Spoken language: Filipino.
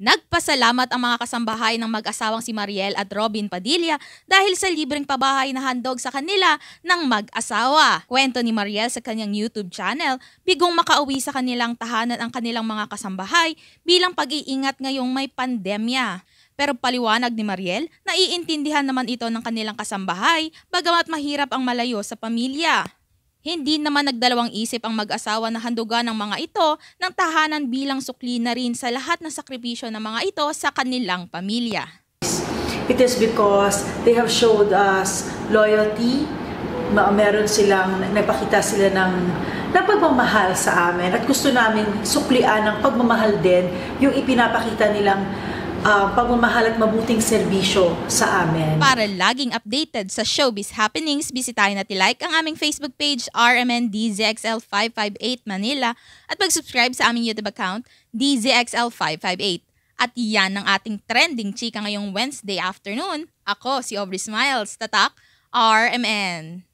Nagpasalamat ang mga kasambahay ng mag-asawang si Mariel at Robin Padilla dahil sa libreng pabahay na handog sa kanila ng mag-asawa. Kwento ni Mariel sa kanyang YouTube channel, bigong makauwi sa kanilang tahanan ang kanilang mga kasambahay bilang pag-iingat ngayong may pandemya. Pero paliwanag ni Mariel, naiintindihan naman ito ng kanilang kasambahay bagamat mahirap ang malayo sa pamilya. Hindi naman nagdalawang isip ang mag-asawa na handugan ng mga ito ng tahanan bilang sukli na rin sa lahat ng sakripisyo ng mga ito sa kanilang pamilya. It is because they have showed us loyalty, meron silang, napakita sila ng na pagmamahal sa amin at gusto namin suklian ng pagmamahal din yung ipinapakita nilang uh, pagmamahal at mabuting serbisyo sa amin. Para laging updated sa showbiz happenings, bisitahin at like ang aming Facebook page RMNDZXL558 Manila at mag-subscribe sa aming YouTube account DZXL558. At yan ang ating trending chika ngayong Wednesday afternoon. Ako si Aubrey Smiles, tatak RMN.